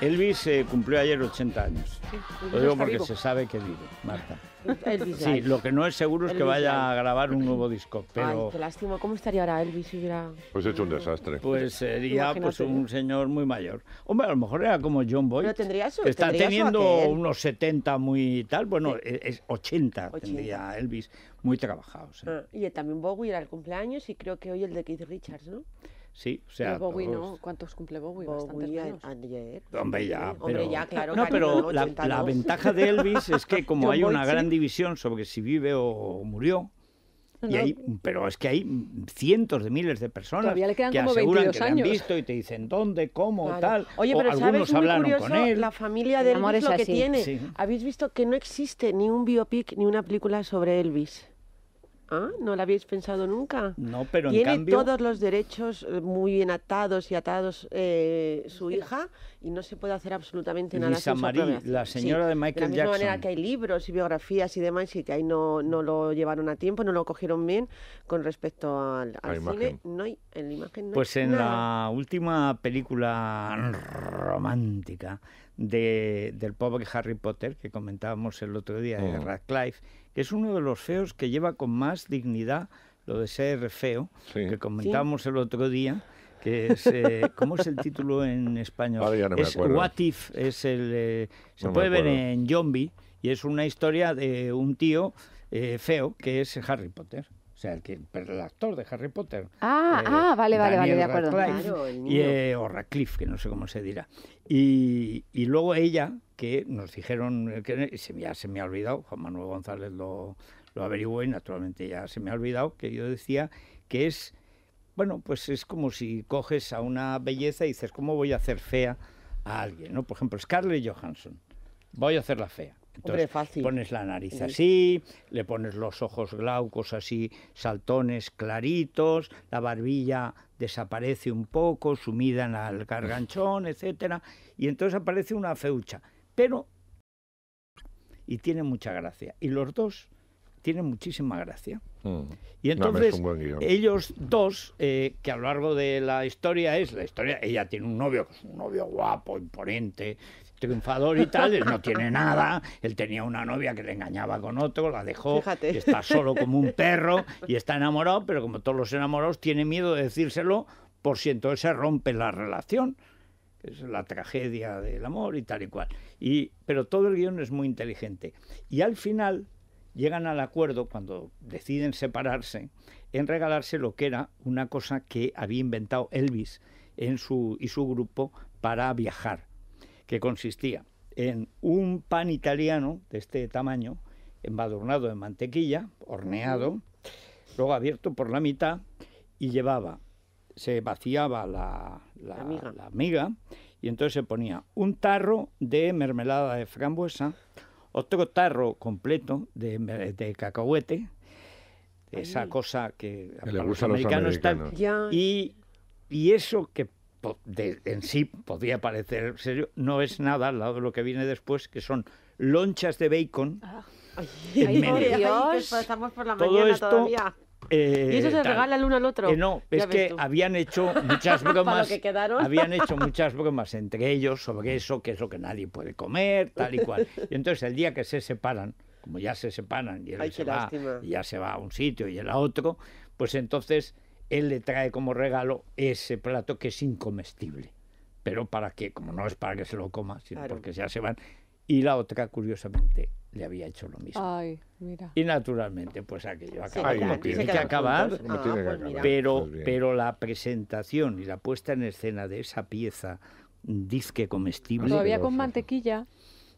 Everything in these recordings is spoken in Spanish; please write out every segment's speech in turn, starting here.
Elvis eh, cumplió ayer 80 años. lo digo porque se sabe que vive, Marta. sí, lo que no es seguro es que vaya a grabar un nuevo disco, pero... Ay, qué lástima. ¿Cómo estaría ahora Elvis si hubiera...? Pues hecho un desastre. Pues sería pues, un señor muy mayor. Hombre, a lo mejor era como John Boyd. Pero tendría eso? Está teniendo unos 70 muy tal, bueno, es 80, tendría Elvis, muy trabajados. ¿eh? Ah, y también Bowie era el cumpleaños y creo que hoy el de Keith Richards, ¿no? Sí, o sea. ¿cuántos cumple Bowie? Bowie ayer. Hombre, ya. Pero... Hombre, ya, claro. No, pero la, ventaja de Elvis es que, como hay una gran división sobre si vive o murió, y pero es que hay cientos de miles de personas que aseguran que lo han visto y te dicen dónde, cómo, tal. Oye, pero algunos hablaron con él. La familia de Elvis lo que tiene. Habéis visto que no existe ni un biopic ni una película sobre Elvis. Ah, ¿no lo habéis pensado nunca? No, pero en cambio... todos los derechos eh, muy bien atados y atados eh, su hija y no se puede hacer absolutamente nada sin Marie, la señora de Michael Jackson. De la misma manera que hay libros y biografías y demás y que ahí no, no lo llevaron a tiempo, no lo cogieron bien con respecto al, cine. No hay, en imagen Pues en la última película romántica de, del pobre Harry Potter que comentábamos el otro día, de mm. Radcliffe, es uno de los feos que lleva con más dignidad lo de ser feo, que comentábamos el otro día que es, eh, ¿cómo es el título en español? es What If, es el, eh, se puede ver en Zombie, y es una historia de un tío eh, feo que es Harry Potter o sea, el, que, el actor de Harry Potter. Ah, eh, ah vale, vale, Daniel vale, de acuerdo. Y, eh, o Radcliffe, que no sé cómo se dirá. Y, luego ella, que nos dijeron, eh, que ya se me ha olvidado, Juan Manuel González lo, lo averiguó y naturalmente ya se me ha olvidado, que yo decía que es, bueno, pues es como si coges a una belleza y dices, ¿cómo voy a hacer fea a alguien? ¿no? Por ejemplo, Scarlett Johansson, voy a hacerla fea. Entonces, pones la nariz así, le pones los ojos glaucos así, saltones claritos, la barbilla desaparece un poco, sumida en el garganchón, etcétera, y entonces aparece una feucha, pero y tiene mucha gracia, y los dos tienen muchísima gracia. Mm. Y entonces ellos dos, eh, que a lo largo de la historia es la historia, ella tiene un novio, un novio guapo, imponente, triunfador y tal, no tiene nada, él tenía una novia que le engañaba con otro, la dejó, está solo como un perro y está enamorado, pero como todos los enamorados tiene miedo de decírselo por si entonces se rompe la relación. Que es la tragedia del amor y tal y cual. Y, pero todo el guión es muy inteligente. Y al final llegan al acuerdo, cuando deciden separarse, en regalarse lo que era una cosa que había inventado Elvis en su, y su grupo para viajar que consistía en un pan italiano de este tamaño, embadurnado en mantequilla, horneado, luego abierto por la mitad y llevaba, se vaciaba la, la, miga. y entonces se ponía un tarro de mermelada de frambuesa, otro tarro completo de, de cacahuete, esa cosa que, los, americanos, están... y, y, eso que en sí podría parecer serio, no es nada al lado de lo que viene después, que son lonchas de bacon. Ah. ay, pues Dios. Todo esto, eh, y eso se regala el uno al otro. Eh, no, es que habían hecho muchas bromas. habían hecho muchas bromas entre ellos sobre eso, que es lo que nadie puede comer, tal y cual. Y entonces el día que se separan, como ya se separan y él se ya se va a un sitio y el a otro, pues entonces él le trae como regalo ese plato que es incomestible. Pero para qué, como no es para que se lo coma, sino porque ya se van. Y la otra, curiosamente, le había hecho lo mismo. Ay, mira. Y naturalmente, pues aquello acaba como tiene que acabar, ah, pues ah, pues pero, pero la presentación y la puesta en escena de esa pieza mm, disque comestible. Todavía con mantequilla.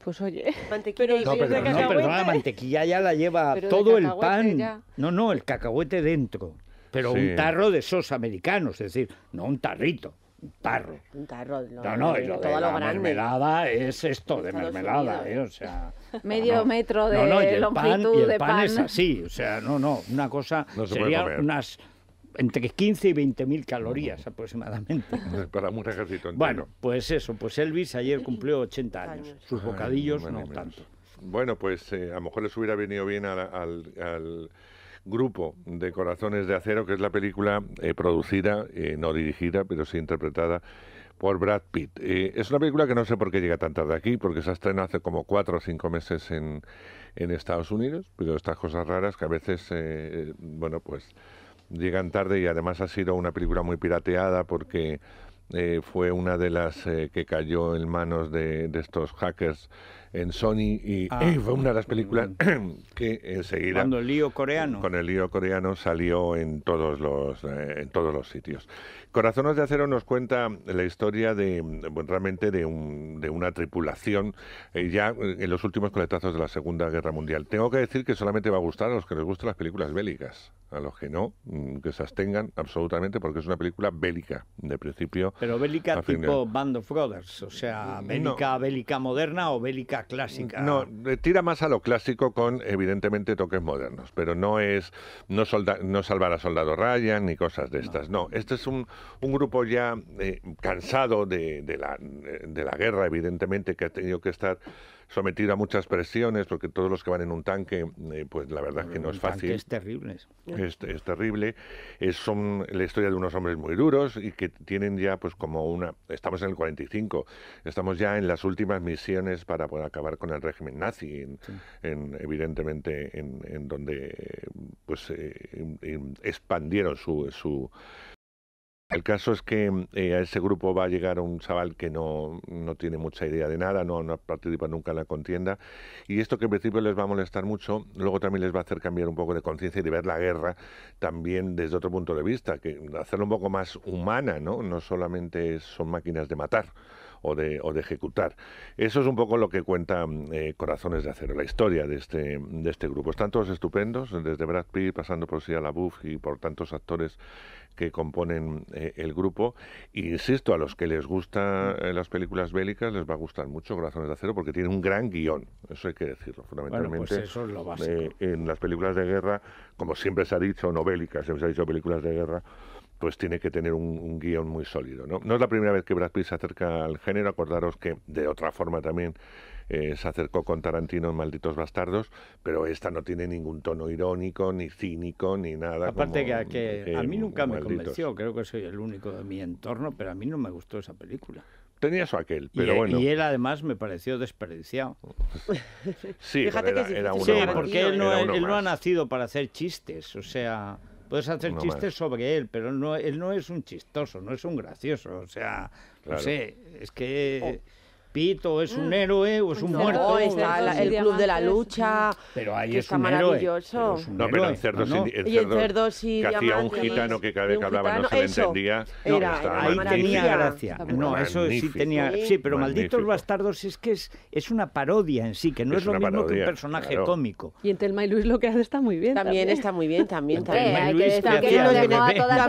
Pues oye, mantequilla pero, no, la mantequilla ya la lleva todo el pan. No, no, el cacahuete dentro pero un tarro de esos americanos, es decir, no un tarrito. Un tarro. Un tarro. no, no, lo de la mermelada es esto de mermelada, ¿eh? o sea... Medio metro de no, no, pan, y el pan, es así, o sea, no, no, una cosa... sería unas entre 15 y 20 mil calorías aproximadamente. Para un ejército entero. Bueno, pues eso, pues Elvis ayer cumplió 80 años. Sus bocadillos no tanto. Bueno, pues eh, a lo mejor les hubiera venido bien al Grupo de Corazones de Acero, que es la película eh, producida, eh, no dirigida, pero sí interpretada por Brad Pitt. Eh, es una película que no sé por qué llega tan tarde aquí, porque se ha estrenado hace como cuatro o cinco meses en, en Estados Unidos, pero estas cosas raras que a veces, bueno, pues llegan tarde y además ha sido una película muy pirateada porque fue una de las que cayó en manos de, de estos hackers en Sony y ah. eh, fue una de las películas que enseguida cuando el lío coreano con el lío coreano salió en todos los eh, en todos los sitios Corazones de Acero nos cuenta la historia de realmente de, una tripulación eh, ya en los últimos coletazos de la Segunda Guerra Mundial. Tengo que decir que solamente va a gustar a los que les gustan las películas bélicas, a los que no, mm, que se abstengan absolutamente porque es una película bélica de principio. Pero bélica tipo Band of Brothers, o sea, bélica, bélica moderna o bélica clásica. No, eh, tira más a lo clásico con evidentemente toques modernos, pero no es no, no salvar a soldado Ryan ni cosas de estas. No, no este es un un grupo ya eh, cansado de, la, guerra, evidentemente, que ha tenido que estar sometido a muchas presiones, porque todos los que van en un tanque, eh, pues la verdad es que no es fácil. Es terrible. Es, terrible. Eh, son la historia de unos hombres muy duros y que tienen ya, pues como una. Estamos en el 45, estamos ya en las últimas misiones para poder acabar con el régimen nazi, evidentemente, en, donde pues expandieron su, su el caso es que mm, eh, a ese grupo va a llegar un chaval que no, tiene mucha idea de nada, no, participa nunca en la contienda, y esto que en principio les va a molestar mucho, luego también les va a hacer cambiar un poco de conciencia y de ver la guerra también desde otro punto de vista, que hacerlo un poco más humana, ¿no? No solamente son máquinas de matar o de, ejecutar. Eso es un poco lo que cuentan mm, eh, Corazones de Acero, la historia de este, de este grupo. Están todos estupendos, desde Brad Pitt, pasando por Sia LaBeouf y por tantos actores que componen eh, el grupo. E insisto, a los que les gustan eh, las películas bélicas les va a gustar mucho Corazones de Acero porque tiene un gran guión, eso hay que decirlo, pues fundamentalmente. eso en las películas de guerra, como siempre se ha dicho, no bélicas, siempre se ha dicho películas de guerra, pues tiene que tener un, guión muy sólido. ¿no? ¿no? es la primera vez que Brad Pitt se acerca al género, acordaros que de otra forma también eh, se acercó con Tarantino en Malditos Bastardos, pero esta no tiene ningún tono irónico, ni cínico, ni nada. Aparte que, a mí nunca me convenció, creo que soy el único de mi entorno, pero a mí no me gustó esa película. Tenía su aquel, pero e- bueno. Y él además me pareció desperdiciado. sí, era, que sí, porque él no ha nacido para hacer chistes, o sea... Puedes hacer chistes sobre él, pero no, él no es un chistoso, no es un gracioso. O sea, no sé, es que... Oh. Pito es un mm. héroe o es pues un no, muerto. Está el Club de la Lucha. Pero ahí es, está un héroe, no, pero ah, y el cerdo sí, que hacía un gitano que cada vez que hablaba no se le entendía. ahí tenía gracia. No, eso sí tenía. Sí, pero Malditos Bastardos es que es, una parodia en sí, que no es, lo mismo que un personaje cómico. Y en Telma y Luis lo que hace está muy bien. También, está muy bien, también. también. y que También nos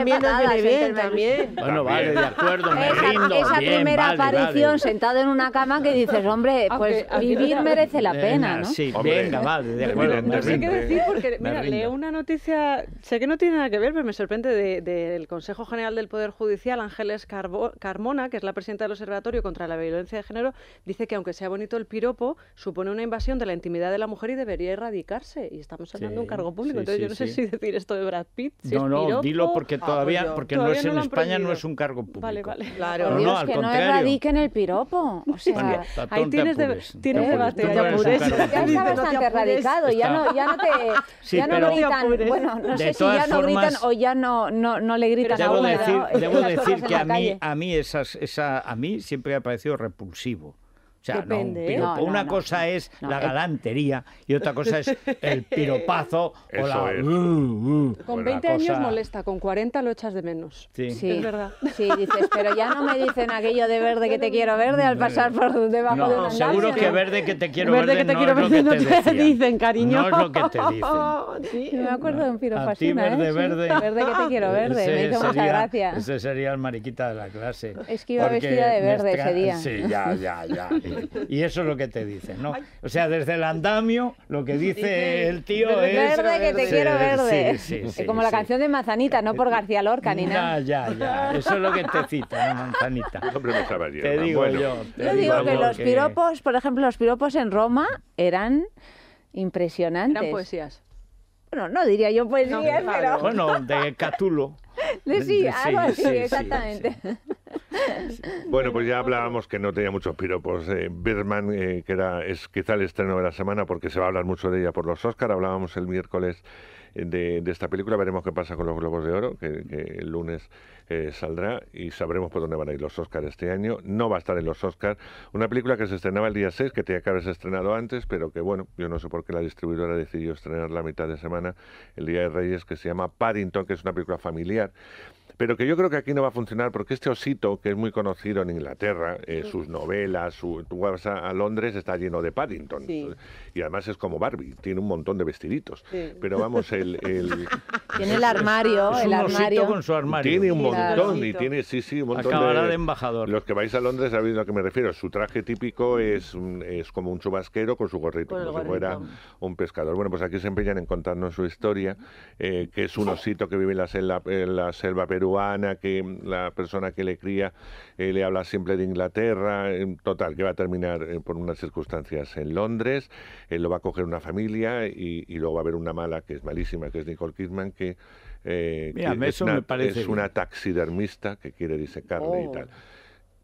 viene ¿eh, bien, también. Bueno, vale, de acuerdo, Esa primera aparición sentado en una cama que dices, hombre, pues vivir merece la pena, ¿no? venga, vale, de acuerdo. No sé qué decir eh. porque, mira, leo una noticia, sé que no tiene nada que ver, pero me sorprende del Consejo General del Poder Judicial, Ángeles Carmona, que es la presidenta del Observatorio contra la Violencia de Género, dice que aunque sea bonito el piropo, supone una invasión de la intimidad de la mujer y debería erradicarse. Y estamos hablando de un cargo público, entonces yo no sé si decir esto de Brad Pitt. Si no, no, dilo porque ah, todavía, pues porque no es en España, no es un cargo público. Vale, vale. Claro, no, que no erradiquen el piropo. O sea, También. ahí tienes, de, tienes debate. Ya está bastante radicado, ya no, ya no te, sí, ya no gritan, bueno, no sé si ya no gritan o ya no, no, no le gritan a uno. Debo decir que a mí, a mí, esas, esa, a mí siempre me ha parecido repulsivo Depende, ¿eh? una cosa es la galantería y otra cosa es el piropazo o la... Uh, uh. con 20 años molesta, con 40 lo echas de menos. Sí. es verdad. Sí, dices, pero ya no me dicen aquello de verde que te quiero verde al pasar por debajo de una Seguro que verde que te quiero verde, verde que te quiero verde no te, dicen, cariño. No es lo que te dicen. me acuerdo de un piropazo. verde, verde. que te quiero verde, me hizo mucha gracia. Ese sería el mariquita de la clase. Es que iba vestida de verde ese día. Sí, ya, ya, ya. Y eso es lo que te dicen, ¿no? O sea, desde el andamio, lo que dice el tío es... Verde, que te quiero verde. Como la canción de Manzanita, no por García Lorca ni nada. Ya, ya, ya. Eso es lo que te cita, ¿no? Manzanita. Yo, te digo yo. Te yo digo, que los piropos, por ejemplo, los piropos en Roma eran impresionantes. Eran poesías. Bueno, no diría yo poesías, pero... Bueno, de Catulo. Sí, algo exactamente. bueno, pues ya hablábamos que no tenía muchos piropos. Eh, Birdman, eh, que era, es quizá el estreno de la semana, porque se va a hablar mucho de ella por los Oscar. Hablábamos el miércoles de, esta película. Veremos qué pasa con los Globos de Oro, que, el lunes eh, saldrá y sabremos por dónde van a ir los Oscars este año. No va a estar en los Oscars. Una película que se estrenaba el día 6, que tenía que haberse estrenado antes, pero que bueno, yo no sé por qué la distribuidora decidió estrenar la mitad de semana, el Día de Reyes, que se llama Paddington, que es una película familiar pero que yo creo que aquí no va a funcionar porque este osito, que es muy conocido en Inglaterra, eh, sus novelas, su, tú vas a, Londres, está lleno de Paddington. Y además es como Barbie, tiene un montón de vestiditos. Pero vamos, el... tiene el armario, el armario. Osito con su armario. Tiene un montón, y tiene, sí, sí, un montón de, de... embajador. Los que vais a Londres sabéis a lo que me refiero. Su traje típico es, es como un chubasquero con su gorrito, como si fuera un pescador. Bueno, pues aquí se empeñan en contarnos su historia, eh, que es un osito que vive en la, selva, en la selva peruana peruana, que la persona que le cría eh, le habla siempre de Inglaterra, en total, que va a terminar eh, por unas circunstancias en Londres, él eh, lo va a coger una familia y, luego va a haber una mala que es malísima, que es Nicole Kidman, que, es, una, taxidermista que quiere disecarle y oh. tal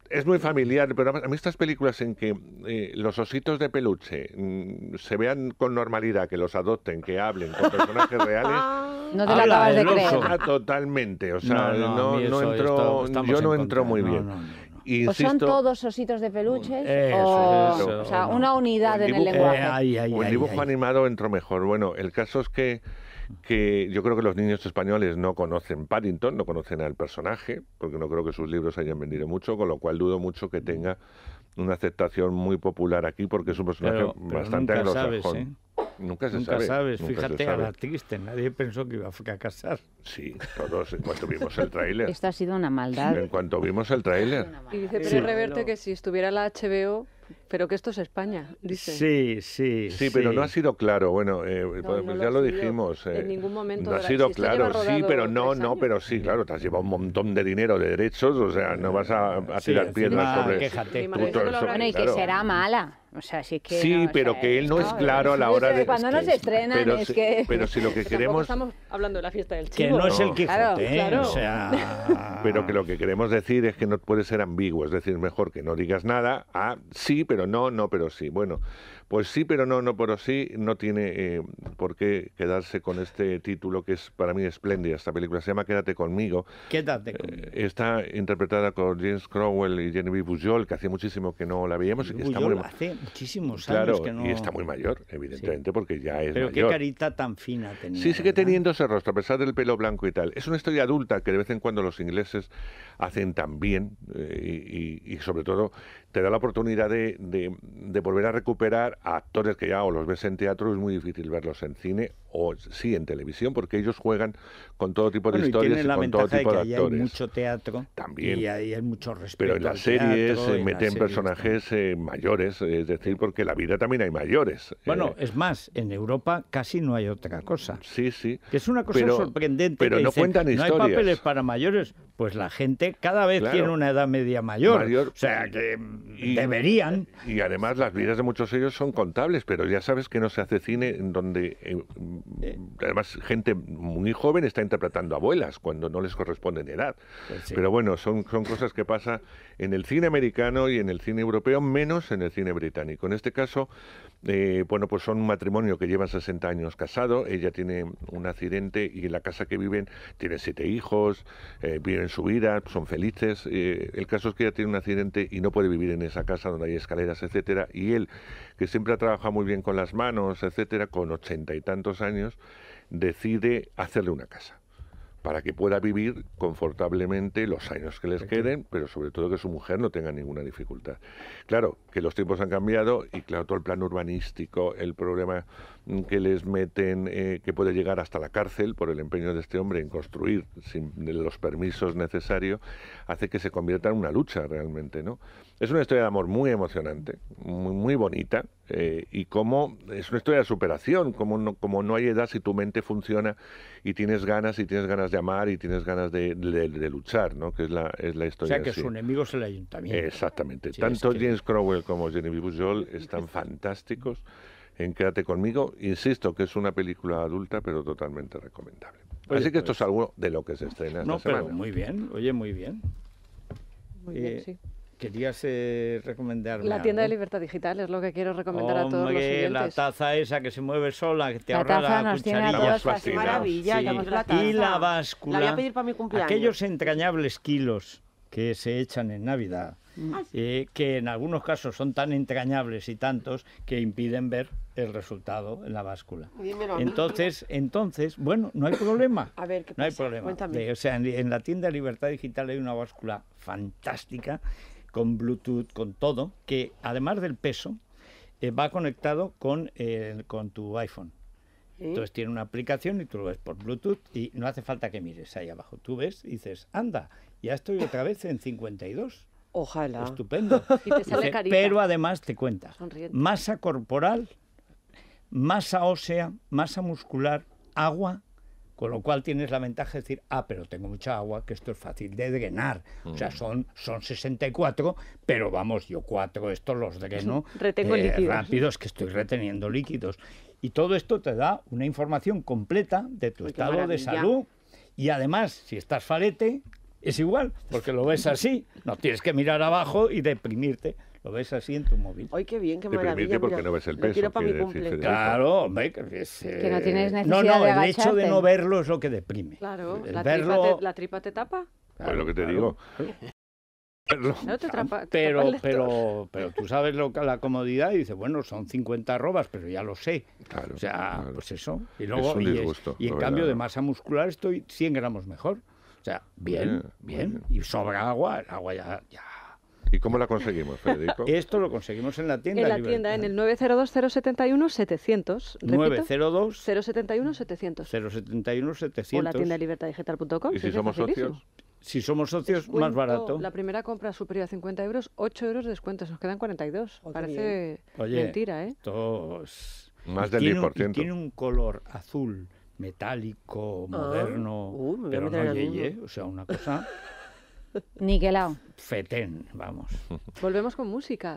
es muy familiar, pero a mí estas películas en que eh, los ositos de peluche mm, se vean con normalidad, que los adopten, que hablen con personajes reales. Ah. No te lo acabas de creer. totalmente, o sea, no, no, entro, yo no entro muy bien. o son todos ositos de peluche? o, sea, una unidad en el lenguaje. Eh, el dibujo animado entró mejor. Bueno, el caso es que que yo creo que los niños españoles no conocen Paddington, no conocen al personaje, porque no creo que sus libros hayan vendido mucho, con lo cual dudo mucho que tenga una aceptación muy popular aquí, porque es un personaje pero bastante nunca sabes, ¿eh? Nunca se sabe. Nunca Fíjate se sabe. triste, nadie pensó que iba a casar. Sí, todos en cuanto vimos el tráiler. Esta ha sido una maldad. En cuanto vimos el tráiler. Y dice Pero Reverte que si estuviera la HBO pero que esto es España, dice. Sí, sí. Sí, pero no ha sido claro. Bueno, eh, pues ya lo, dijimos. en eh, ningún momento. No ha sido claro. Sí, pero no, no, pero sí, claro. Te has llevado un montón de dinero, de derechos. O sea, no vas a, tirar piedras sí, sobre. Quéjate. bueno, y que será mala. O sea, si es que sí, pero que él no, es claro a la hora de... Cuando nos estrenan es que... Pero si lo que queremos... Estamos hablando de la fiesta del chivo. Que no, es el Quijote, claro, ¿eh? claro. O sea... Pero que lo que queremos decir es que no puede ser ambiguo. Es decir, mejor que no digas nada a sí pero no, no, pero sí. Bueno, pues sí, pero no, no, pero sí no tiene eh, por qué quedarse con este título que es para mí espléndida. Esta película se llama Quédate conmigo. Quédate eh, conmigo. está interpretada por James Crowell y Genevieve Bujol, que hace muchísimo que no la veíamos. hace muchísimos años que no... y está muy mayor, evidentemente, porque ya es Pero qué carita tan fina tenía. Sí, sigue teniendo ese rostro, a pesar del pelo blanco y tal. Es una historia adulta que de vez en cuando los ingleses hacen tan bien eh, y, sobre todo te da la oportunidad de volver a recuperar actores que ya o los ves en teatro, es muy difícil verlos en cine o sí en televisión, porque ellos juegan con todo tipo de historias y, con todo tipo de, que Hay mucho teatro también y hay mucho respeto. Pero en las series se meten personajes eh, mayores, es decir, porque la vida también hay mayores. Eh. Bueno, es más, en Europa casi no hay otra cosa. Sí, sí. Que es una cosa sorprendente. Pero no cuentan historias. No hay papeles para mayores. Pues la gente cada vez tiene una edad media mayor. o sea, que mm, deberían. Y además las vidas de muchos de ellos son contables, pero ya sabes que no se hace cine en donde eh, eh. además gente muy joven está interpretando abuelas cuando no les corresponde en edad. Pues Pero bueno, son, son cosas que pasa en el cine americano y en el cine europeo, menos en el cine británico. En este caso, eh, bueno, pues son un matrimonio que lleva 60 años casado, ella tiene un accidente y en la casa que viven tiene siete hijos, eh, viven su vida, son felices. Eh, el caso es que ella tiene un accidente y no puede vivir en esa casa donde hay escaleras, etcétera. Y él, que siempre ha trabajado muy bien con las manos, etcétera, con ochenta y tantos años, decide hacerle una casa para que pueda vivir confortablemente los años que les queden, pero sobre todo que su mujer no tenga ninguna dificultad. Claro, que los tiempos han cambiado y claro, todo el plan urbanístico, el problema mm, que les meten, eh, que puede llegar hasta la cárcel por el empeño de este hombre en construir sin los permisos necesarios, hace que se convierta en una lucha realmente, ¿no? Es una historia de amor muy emocionante, muy, muy bonita, eh, y como... es una historia de superación, como no, como no hay edad si tu mente funciona y tienes ganas, y tienes ganas de amar, y tienes ganas de, luchar, ¿no? Que es la, es la historia. O sea, que su enemigo es el ayuntamiento. Exactamente. Tanto James Crowell como Genevieve Bujold están fantásticos en Quédate conmigo. Insisto que es una película adulta, pero totalmente recomendable. Así que esto es pues algo de lo que se estrena no, esta semana. Pero muy bien, oye, muy bien. Muy bien, eh, sí. Querías La tienda de libertad digital es lo que quiero recomendar a todos los la taza esa que se mueve sola, que te la la nos tiene Y la báscula. Aquellos entrañables kilos que se echan en Navidad, ah, eh, que en algunos casos son tan entrañables y tantos que impiden ver el resultado en la báscula. Entonces, entonces, bueno, no hay problema. A ver, ¿qué pasa? No hay problema. Eh, o sea, en, la tienda de Libertad Digital hay una báscula fantástica con Bluetooth, con todo, que además del peso, eh, va conectado con, eh, con tu iPhone. Entonces tiene una aplicación y tú lo ves por Bluetooth y no hace falta que mires ahí abajo. Tú ves y dices, anda, ya estoy otra vez en 52. Ojalá. Estupendo. pero además te cuenta, masa corporal, masa ósea, masa muscular, agua con lo cual tienes la ventaja de decir, ah, pero tengo mucha agua, que esto es fácil de drenar. O sea, mm. son, son 64, pero vamos, yo cuatro, estos los dreno Retengo eh, líquidos. rápidos, que estoy reteniendo líquidos. Y todo esto te da una información completa de tu estado de salud. Y además, si estás falete, es igual, porque lo ves así, no tienes que mirar abajo y deprimirte ves así en tu móvil. ¡Ay, qué bien, qué maravilla. Te permite porque no ves el peso. quiero para mi cumple. Claro, hombre, que, no eh, tienes necesidad de No, no, el hecho de no verlo es lo que deprime. Claro, la, tripa te, tapa. Claro, pues lo que te digo. Pero, no te pero, pero, tú sabes lo, la comodidad y dices, bueno, son 50 arrobas, pero ya lo sé. Claro, o sea, pues eso. Y luego, es un disgusto, y, en cambio de masa muscular estoy 100 gramos mejor. O sea, bien, bien. Y sobra agua, el agua ya ¿Y cómo la conseguimos, Federico? Esto lo conseguimos en la tienda. En la tienda, en el 902-071-700. 902-071-700. 071-700. la tienda libertaddigital.com. ¿Y si somos socios? Si somos socios, más barato. La primera compra superior a 50 euros, 8 euros de descuento. Nos quedan 42. Parece mentira, ¿eh? Más del tiene, 10%. Y tiene un color azul metálico, ah. moderno, pero no yeye, o sea, una cosa... Niquelao. Fetén, vamos. Volvemos con música,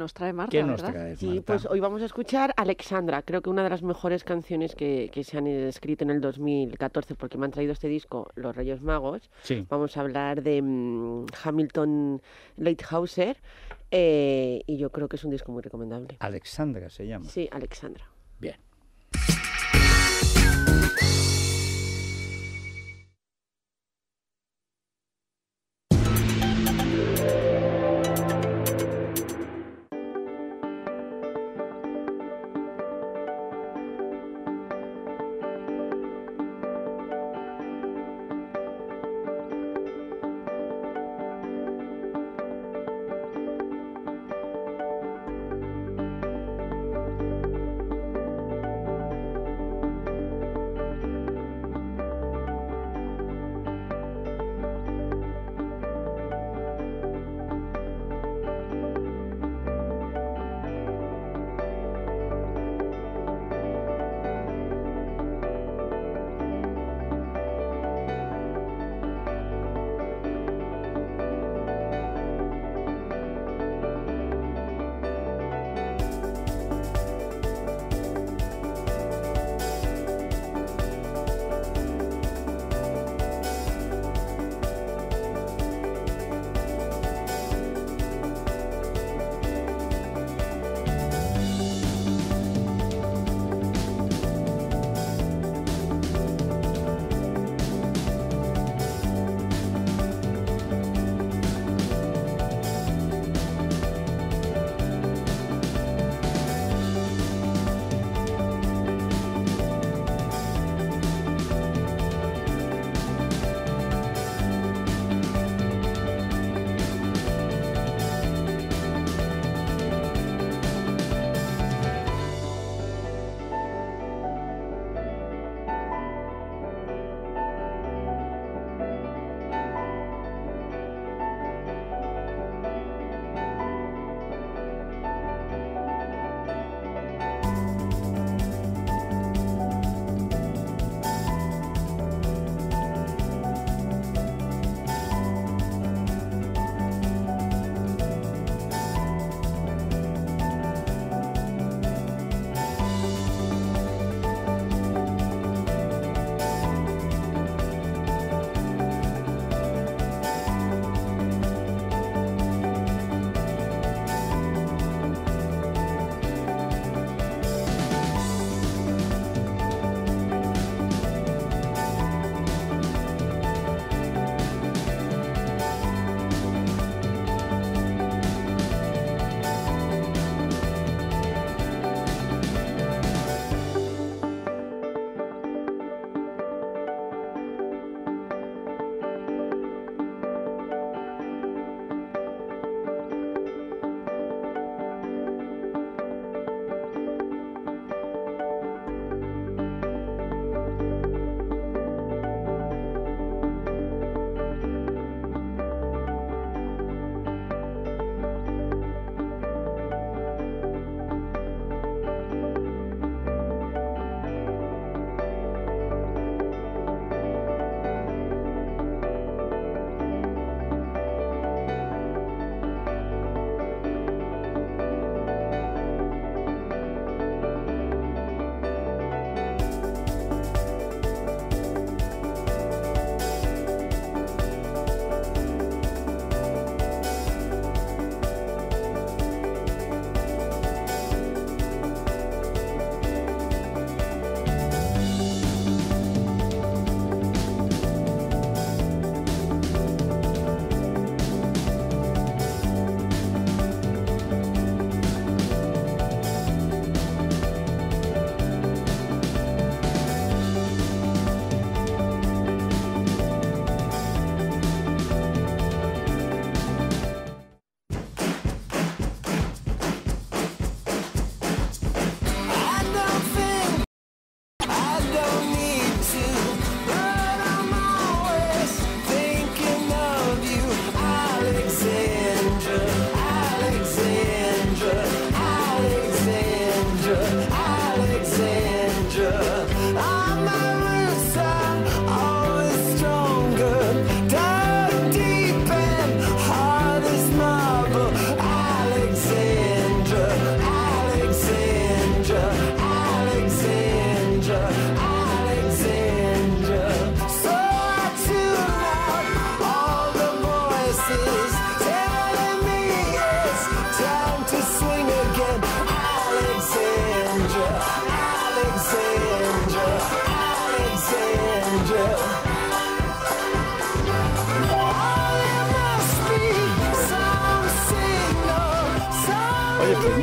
nos trae Marta, ¿Qué nos Sí, pues hoy vamos a escuchar Alexandra, creo que una de las mejores canciones que, se han escrito en el 2014, porque me han traído este disco, Los Reyes Magos. Sí. Vamos a hablar de mm, Hamilton Lighthouser, eh, y yo creo que es un disco muy recomendable. Alexandra se llama. Sí, Alexandra.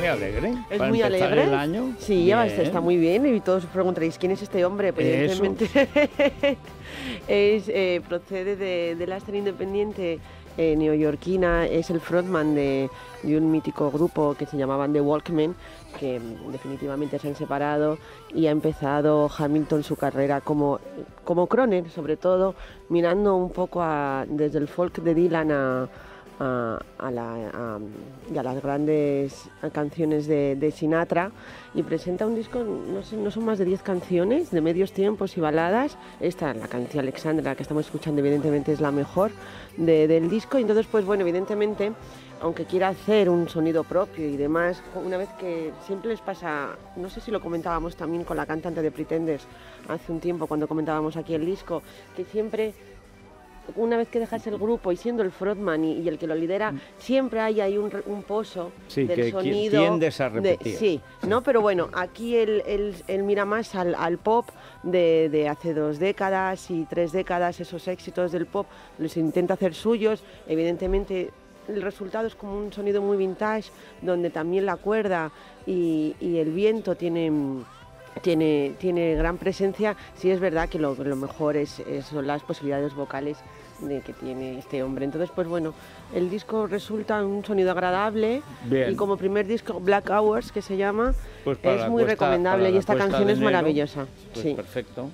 alegre. Es muy alegre. El año. Sí, está muy bien. Y todos os preguntaréis quién es este hombre. Pues es, eh, procede de, de la independiente eh, neoyorquina, es el frontman de, un mítico grupo que se llamaban The Walkmen, que mm, definitivamente se han separado y ha empezado Hamilton su carrera como, como croner, sobre todo mirando un poco desde el folk de Dylan a, a, las grandes canciones de, Sinatra y presenta un disco, no, son más de 10 canciones de medios tiempos y baladas. Esta, la canción Alexandra, que estamos escuchando, evidentemente es la mejor del disco. Y entonces, pues bueno, evidentemente, aunque quiera hacer un sonido propio y demás, una vez que siempre les pasa, no sé si lo comentábamos también con la cantante de Pretenders hace un tiempo cuando comentábamos aquí el disco, que siempre una vez que dejas el grupo y siendo el frontman y, el que lo lidera, mm. siempre hay ahí un, un pozo sí, del sonido. tiendes a repetir. sí, ¿no? Pero bueno, aquí él, mira más al, pop de, hace dos décadas y tres décadas, esos éxitos del pop, los intenta hacer suyos, evidentemente... El resultado es como un sonido muy vintage, donde también la cuerda y el viento tienen, tiene, tiene gran presencia. Sí es verdad que lo, mejor es, son las posibilidades vocales de que tiene este hombre. Entonces, pues bueno, el disco resulta un sonido agradable y como primer disco, Black Hours, que se llama, pues es muy recomendable y esta canción es maravillosa. Pues perfecto.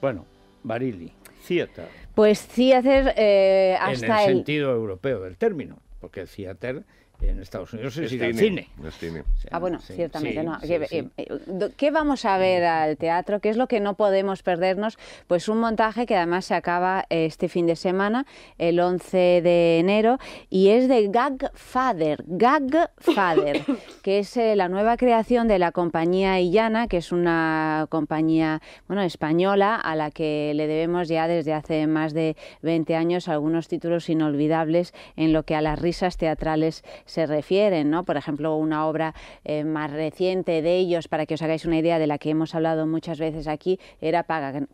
Bueno, Barilli Theater. Pues Theater eh, hasta En el, sentido europeo del término, porque Theater en Estados Unidos es cine. cine. Ah, bueno, ciertamente no. Eh, eh, ¿Qué vamos a ver al teatro? ¿Qué es lo que no podemos perdernos? Pues un montaje que además se acaba eh, este fin de semana, el 11 de enero, y es de Gag Father, Gag Father, que es la nueva creación de la compañía Illana, que es una compañía bueno, española a la que le debemos ya desde hace más de 20 años algunos títulos inolvidables en lo que a las risas teatrales se refieren, ¿no? Por ejemplo, una obra eh, más reciente de ellos, para que os hagáis una idea de la que hemos hablado muchas veces aquí, era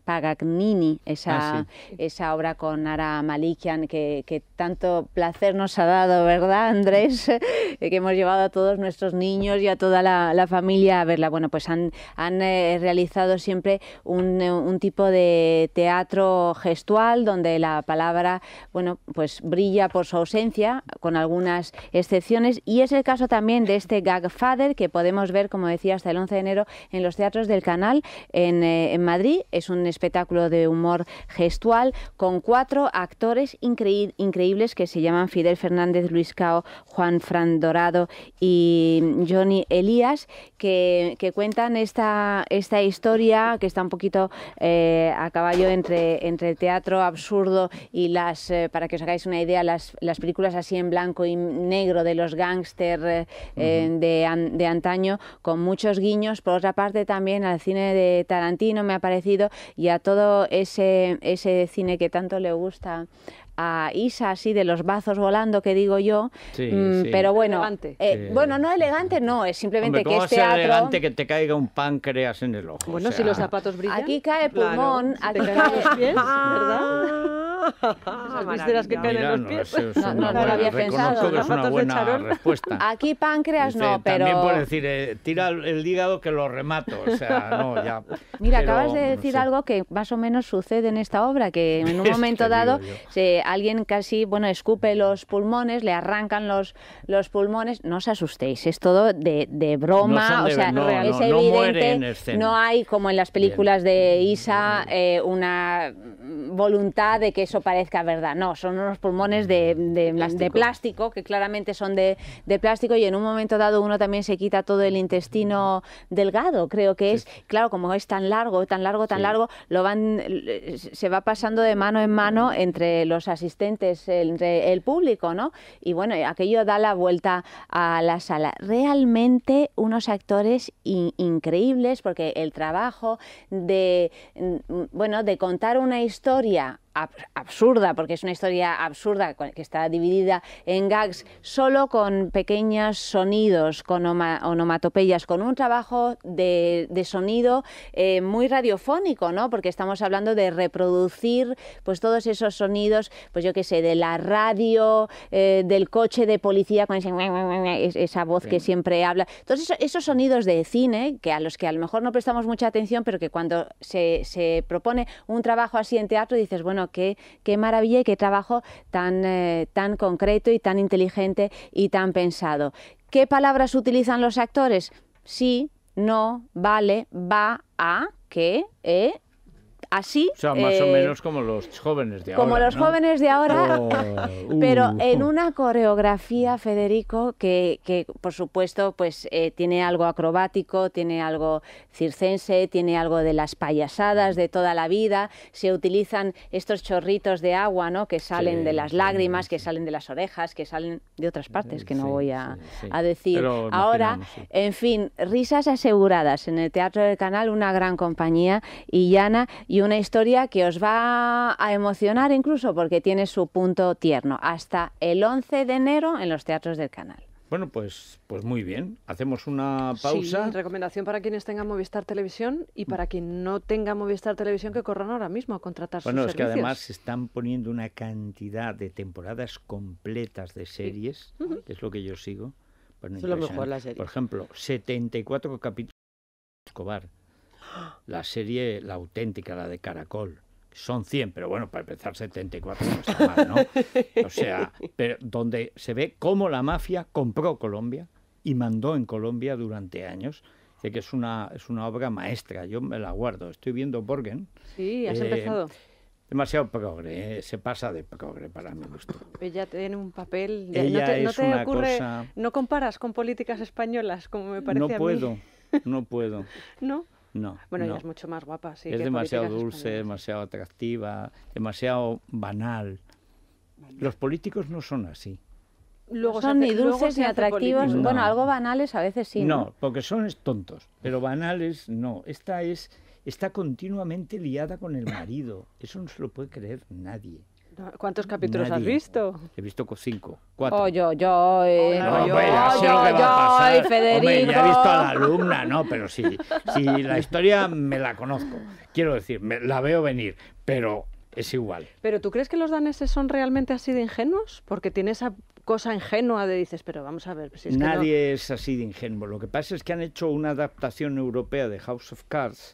Pagagnini, esa, ah, esa obra con Ara Malikian que, tanto placer nos ha dado, ¿verdad, Andrés? que hemos llevado a todos nuestros niños y a toda la, familia a verla. Bueno, pues han, eh, realizado siempre un, un tipo de teatro gestual donde la palabra, bueno, pues brilla por su ausencia, con algunas excepciones y es el caso también de este Gag Father que podemos ver, como decía, hasta el 11 de enero en los teatros del Canal eh, en, Madrid. Es un espectáculo de humor gestual con cuatro actores increíbles que se llaman Fidel Fernández, Luis Cao, Juan Fran Dorado y Johnny Elías que, cuentan esta, esta historia que está un poquito eh, a caballo entre, entre el teatro absurdo y las, eh, para que os hagáis una idea, las, las películas así en blanco y negro de los gángster eh, de, de antaño, con muchos guiños. Por otra parte, también al cine de Tarantino me ha parecido y a todo ese, ese cine que tanto le gusta a Isa así de los bazos volando que digo yo mm, pero bueno eh, bueno no elegante no es simplemente que es este teatro que te caiga un páncreas en el ojo bueno si los zapatos brillan aquí cae pulmón ¿verdad? Pues que caen los pies? No, lo había pensado. Que es una buena respuesta. Aquí páncreas no, pero... También puedo decir, eh, tira el hígado que lo remato, o sea, no, ya. Mira, acabas de decir algo que más o menos sucede en esta obra, que en un momento dado se, alguien casi, bueno, escupe los pulmones, le arrancan los, los pulmones. No os asustéis, es todo de, broma, o sea, es evidente, no hay como en las películas de Isa eh, una voluntad de que parezca verdad. No, son unos pulmones de, mm, plástico. que claramente son de, plástico y en un momento dado uno también se quita todo el intestino delgado, creo que es. Claro, como es tan largo, tan largo, tan largo, lo van, se va pasando de mano en mano entre los asistentes, entre el público, ¿no? Y bueno, aquello da la vuelta a la sala. Realmente unos actores increíbles porque el trabajo de, mm, bueno, de contar una historia absurda, porque es una historia absurda que está dividida en gags, solo con pequeños sonidos, con onomatopeyas, con un trabajo de, sonido eh, muy radiofónico, ¿no? Porque estamos hablando de reproducir pues todos esos sonidos, pues yo qué sé, de la radio, eh, del coche de policía esa voz que siempre habla. Entonces esos sonidos de cine, que a los que a lo mejor no prestamos mucha atención, pero que cuando se propone un trabajo así en teatro dices, bueno, qué, maravilla y qué trabajo tan, eh, tan concreto y tan inteligente y tan pensado. ¿Qué palabras utilizan los actores? Sí, no, vale, va, a, que, e, así. O sea, más o eh, menos como los jóvenes de ahora. Como los jóvenes de ahora, oh, pero uh. en una coreografía, Federico, que, por supuesto pues eh, tiene algo acrobático, tiene algo circense, tiene algo de las payasadas de toda la vida. Se utilizan estos chorritos de agua ¿no? que salen de las lágrimas, que salen de las orejas, que salen de otras partes que no voy a, decir. ahora, en fin, risas aseguradas en el Teatro del Canal, una gran compañía y llana. Y y una historia que os va a emocionar incluso porque tiene su punto tierno hasta el 11 de enero en los teatros del canal. Bueno, pues, pues muy bien. Hacemos una pausa. Sí, recomendación para quienes tengan Movistar Televisión y para quien no tenga Movistar Televisión que corran ahora mismo a contratar bueno, sus servicios. Bueno, es que además se están poniendo una cantidad de temporadas completas de series, que es lo que yo sigo. Por ejemplo, 74 capítulos de Escobar. La serie, la auténtica, la de Caracol. Son 100, pero bueno, para empezar 74 no está mal, ¿no? O sea, pero donde se ve cómo la mafia compró Colombia y mandó en Colombia durante años de que es una, es una obra maestra, yo me la guardo. Estoy viendo Borgen. Sí, has eh, empezado. Demasiado progre, ¿eh? se pasa de progre para mi gusto. Ella tiene un papel. Ella no te, no ocurre. Cosa... No comparas con políticas españolas, como me parece a mí. No puedo, no puedo. no. No. Bueno, ella es mucho más guapa, sí. Es demasiado dulce, demasiado atractiva, demasiado banal. Los políticos no son así. Luego son ni dulces ni atractivos. Bueno, algo banales a veces sí. No, porque son tontos, pero banales no. Esta es está continuamente liada con el marido. Eso no se lo puede creer nadie. ¿Cuántos capítulos has visto? He visto cinco, cuatro. Oh, yo, yo, eh. no, lo que Federico. Eh, ya he visto a la alumna, no, pero sí, la historia me la conozco. Quiero decir, me, la veo venir, pero es igual. Pero ¿tú crees que los daneses son realmente así de ingenuos? Porque tiene esa cosa ingenua de dices, pero vamos a ver. Pues si es Nadie es así de ingenuo. Lo que pasa es que han hecho una adaptación europea de House of Cards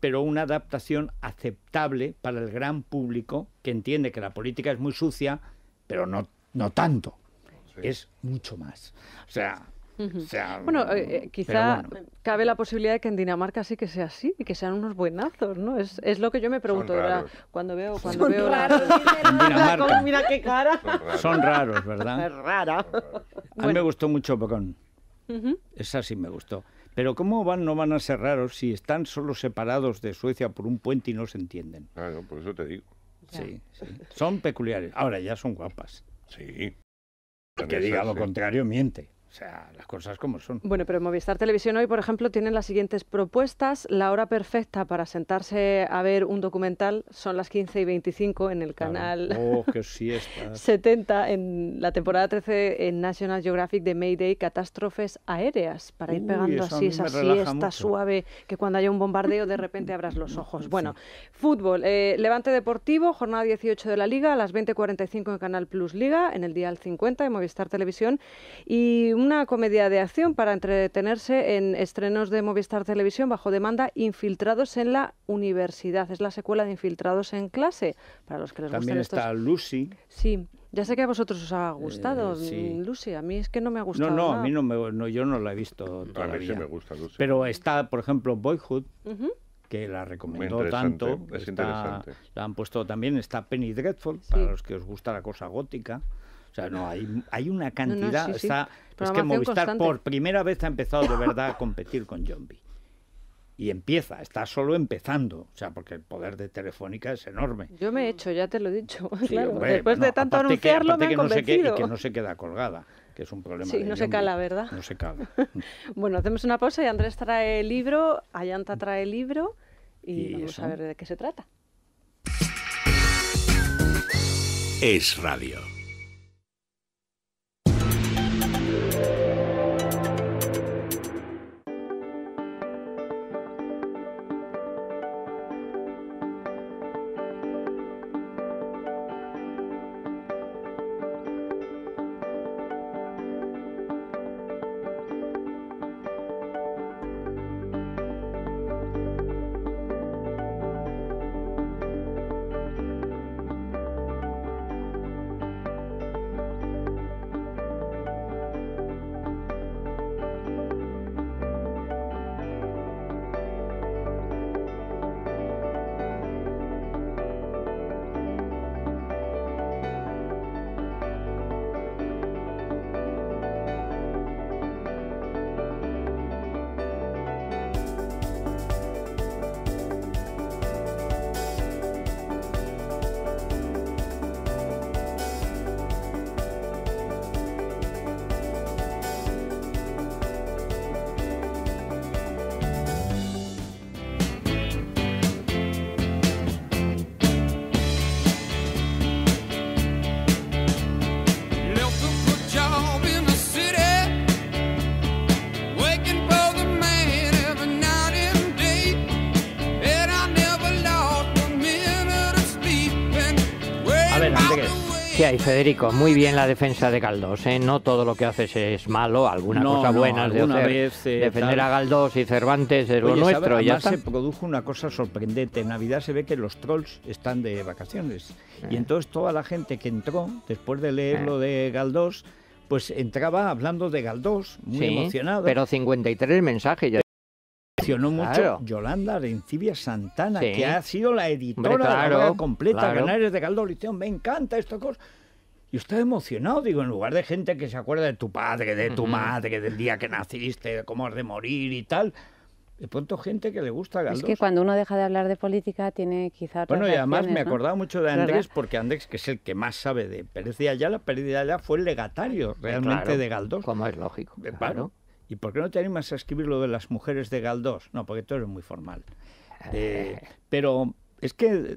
pero una adaptación aceptable para el gran público que entiende que la política es muy sucia, pero no, no tanto. Es mucho más. O sea, bueno, eh, eh, quizá cabe la posibilidad de que en Dinamarca sí que sea así y que sean unos buenazos, ¿no? Es, es lo que yo me pregunto, ¿verdad? Cuando veo, cuando veo raros, la... mira qué cara. Son raros, ¿verdad? Es rara. A mí me gustó mucho Pocón. Esa sí me gustó. Pero ¿cómo van, no van a ser raros si están solo separados de Suecia por un puente y no se entienden? Claro, ah, por eso te digo. Sí, sí. Son peculiares. Ahora ya son guapas. Sí. que diga lo contrario miente. O sea, las cosas como son. Bueno, pero Movistar Televisión hoy, por ejemplo, tienen las siguientes propuestas. La hora perfecta para sentarse a ver un documental son las 15 y 25 en el canal 70, en la temporada 13 en National Geographic de Mayday, catástrofes aéreas, para ir pegando así esa siesta suave que cuando haya un bombardeo de repente abras los ojos. Bueno, fútbol, eh, Levante Deportivo, jornada 18 de la Liga, a las 20.45 en Canal Plus Liga, en el día al 50 de Movistar Televisión. Y una comedia de acción para entretenerse en estrenos de Movistar Televisión bajo demanda Infiltrados en la Universidad. Es la secuela de Infiltrados en clase, para los que les También está Lucy. Sí, ya sé que a vosotros os ha eh, gustado, mm, Lucy. A mí es que no me ha gustado. No, no, a mí no, yo no la he visto todavía. A mí sí me gusta Lucy. Pero está, por ejemplo, Boyhood. que la recomendó tanto. Es interesante. La han puesto también, está Penny Dreadful, para los que os gusta la cosa gótica. O sea, no, hay, hay una cantidad. está, Es que Movistar por primera vez ha empezado de verdad a competir con Zombie. Y empieza, está solo empezando, o sea, porque el poder de Telefónica es enorme. Yo me he hecho, ya te lo he dicho. claro. Después de tanto anunciarlo, me convencido. y que no se queda colgada, que es un problema. Sí, no se cala, ¿verdad? No se cala. bueno, hacemos una pausa y Andrés trae el libro, Ayanta trae el libro y, vamos a ver de qué se trata. Es Radio. Federico. Muy bien la defensa de Galdós. ¿eh? No todo lo que haces es malo, alguna cosa buena de hacer. Vez, eh, Defender a Galdós y Cervantes es lo nuestro. se produjo una cosa sorprendente. En Navidad se ve que los trolls están de vacaciones. Y eh. entonces toda la gente que entró, después de leer eh. lo de Galdós, pues entraba hablando de Galdós, muy emocionado. Pero 53 mensajes ya mencionó mucho Yolanda Arencibia Santana, que ha sido la editora de la completa, de Galdós. me encanta esta cosa. Y estaba emocionado, digo, en lugar de gente que se acuerda de tu padre, de tu madre, del día que naciste, de cómo has de morir y tal. De pronto gente que le gusta Galdós. Es que cuando uno deja de hablar de política tiene quizá Bueno, y además me acordaba mucho de Andrés porque Andrés, que es el que más sabe de Pérez de la pérdida de fue el legatario realmente de Galdós. Como es lógico. Eh, ¿Y por qué no te animas a escribir lo de las mujeres de Galdós? No, porque todo es muy formal. Eh. Eh, pero es que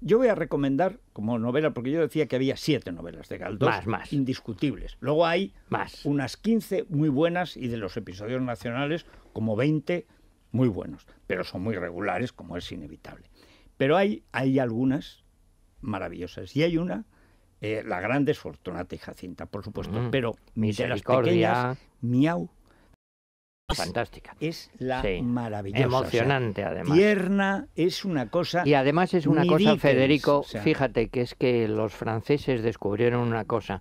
yo voy a recomendar como novela, porque yo decía que había siete novelas de Galdós. Indiscutibles. Luego hay más. unas 15 muy buenas y de los episodios nacionales como 20 muy buenos, pero son muy regulares como es inevitable. Pero hay, hay algunas maravillosas y hay una, eh, la es Fortunata y Jacinta, por supuesto, mm. pero de las pequeñas, Miau Fantástica. Es la maravillosa. Emocionante, además. Tierna es una cosa. Y además es una cosa, Federico, fíjate que es que los franceses descubrieron una cosa.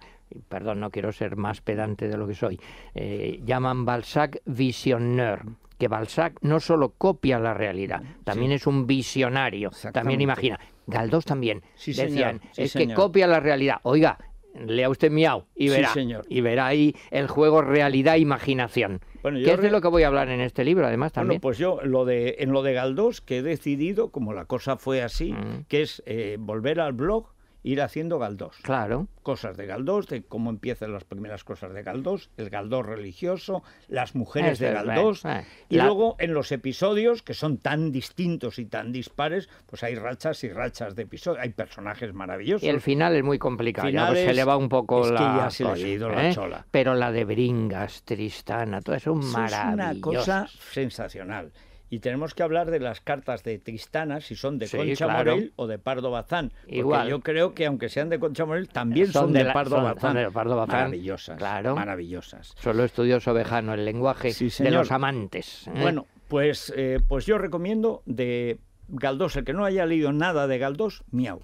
Perdón, no quiero ser más pedante de lo que soy. Eh, llaman Balzac visionneur que Balzac no solo copia la realidad, también es un visionario, también imagina. Galdós también decían, es que copia la realidad. Oiga, lea usted Miau y verá, y verá ahí el juego realidad-imaginación. ¿Qué es de lo que voy a hablar en este libro, además, también? Bueno, pues yo lo en lo de Galdós, que he decidido, como la cosa fue así, mm. que es eh, volver al blog ir haciendo Galdós. Claro. Cosas de Galdós, de cómo empiezan las primeras cosas de Galdós, el Galdós religioso, las mujeres de Galdós. Y luego en los episodios, que son tan distintos y tan dispares, pues hay rachas y rachas de episodios, hay personajes maravillosos. Y el final es muy complicado, se le va un poco la. ¿eh? chola. Pero la de Bringas, Tristana, todo es un maravilloso. Es una cosa sensacional. Y tenemos que hablar de las cartas de Tristana, si son de Concha Morel o de Pardo Bazán. Porque yo creo que aunque sean de Concha Morel, también son, de, Pardo Bazán. Pardo Bazán. Maravillosas. Claro. Maravillosas. Solo estudioso Sobejano el lenguaje de los amantes. ¿eh? Bueno, pues, eh, pues yo recomiendo de Galdós, el que no haya leído nada de Galdós, miau.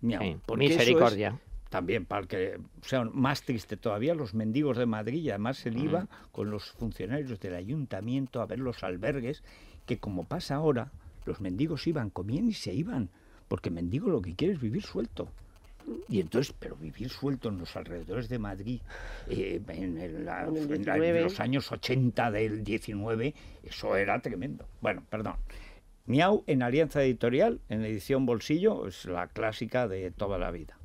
Miau. misericordia también para que sean sea más triste todavía los mendigos de Madrid y además él iba con los funcionarios del ayuntamiento a ver los albergues que como pasa ahora los mendigos iban comían y se iban porque mendigo lo que quiere es vivir suelto y entonces, pero vivir suelto en los alrededores de Madrid eh, en, en, los años 80 del 19, eso era tremendo. Bueno, perdón. Miau en Alianza Editorial, en edición Bolsillo, es la clásica de toda la vida